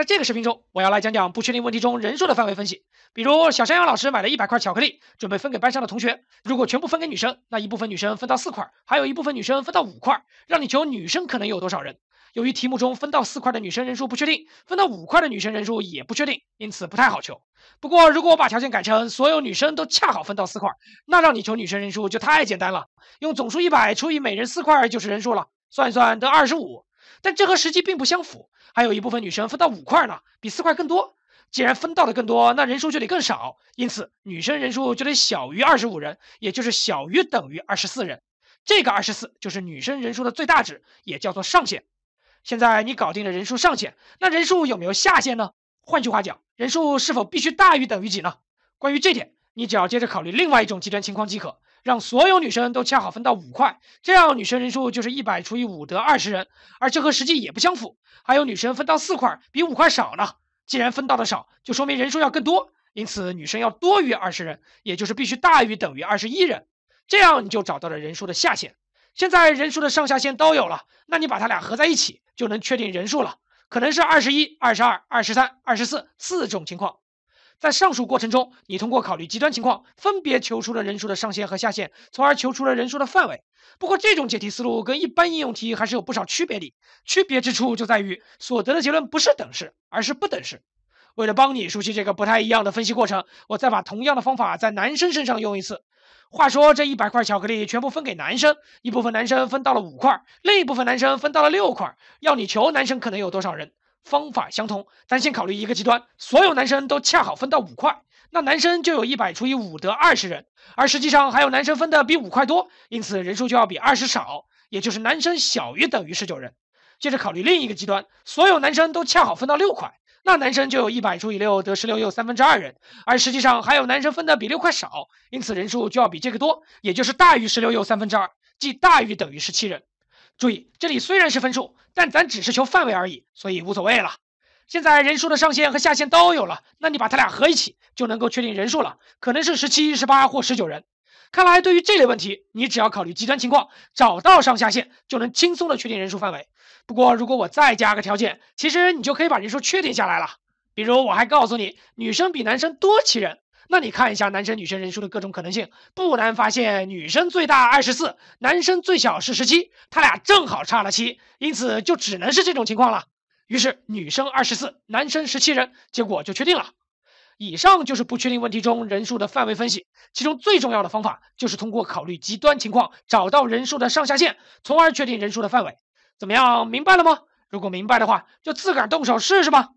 在这个视频中，我要来讲讲不确定问题中人数的范围分析。比如，小山羊老师买了一百块巧克力，准备分给班上的同学。如果全部分给女生，那一部分女生分到四块，还有一部分女生分到五块，让你求女生可能有多少人。由于题目中分到四块的女生人数不确定，分到五块的女生人数也不确定，因此不太好求。不过，如果我把条件改成所有女生都恰好分到四块，那让你求女生人数就太简单了，用总数一百除以每人四块就是人数了，算一算得二十五。但这和实际并不相符，还有一部分女生分到五块呢，比四块更多。既然分到的更多，那人数就得更少，因此女生人数就得小于二十五人，也就是小于等于二十四人。这个二十四就是女生人数的最大值，也叫做上限。现在你搞定了人数上限，那人数有没有下限呢？换句话讲，人数是否必须大于等于几呢？关于这点，你只要接着考虑另外一种极端情况即可。让所有女生都恰好分到五块，这样女生人数就是一百除以五得二十人，而这和实际也不相符。还有女生分到四块，比五块少呢。既然分到的少，就说明人数要更多，因此女生要多于二十人，也就是必须大于等于二十一人。这样你就找到了人数的下限。现在人数的上下限都有了，那你把它俩合在一起，就能确定人数了。可能是二十一、二十二、二十三、二十四四种情况。在上述过程中，你通过考虑极端情况，分别求出了人数的上限和下限，从而求出了人数的范围。不过，这种解题思路跟一般应用题还是有不少区别。的，区别之处就在于所得的结论不是等式，而是不等式。为了帮你熟悉这个不太一样的分析过程，我再把同样的方法在男生身上用一次。话说，这一百块巧克力全部分给男生，一部分男生分到了五块，另一部分男生分到了六块，要你求男生可能有多少人。方法相同，但先考虑一个极端，所有男生都恰好分到五块，那男生就有一百除以五得二十人，而实际上还有男生分的比五块多，因此人数就要比二十少，也就是男生小于等于十九人。接着考虑另一个极端，所有男生都恰好分到六块，那男生就有一百除以六得十六又三分之二人，而实际上还有男生分的比六块少，因此人数就要比这个多，也就是大于十六又三分之二，即大于等于十七人。注意，这里虽然是分数，但咱只是求范围而已，所以无所谓了。现在人数的上限和下限都有了，那你把它俩合一起，就能够确定人数了，可能是十七、十八或十九人。看来对于这类问题，你只要考虑极端情况，找到上下限，就能轻松的确定人数范围。不过如果我再加个条件，其实你就可以把人数确定下来了。比如我还告诉你，女生比男生多七人。那你看一下男生女生人数的各种可能性，不难发现女生最大二十四，男生最小是十七，他俩正好差了七，因此就只能是这种情况了。于是女生二十四，男生十七人，结果就确定了。以上就是不确定问题中人数的范围分析，其中最重要的方法就是通过考虑极端情况，找到人数的上下限，从而确定人数的范围。怎么样，明白了吗？如果明白的话，就自个动手试试吧。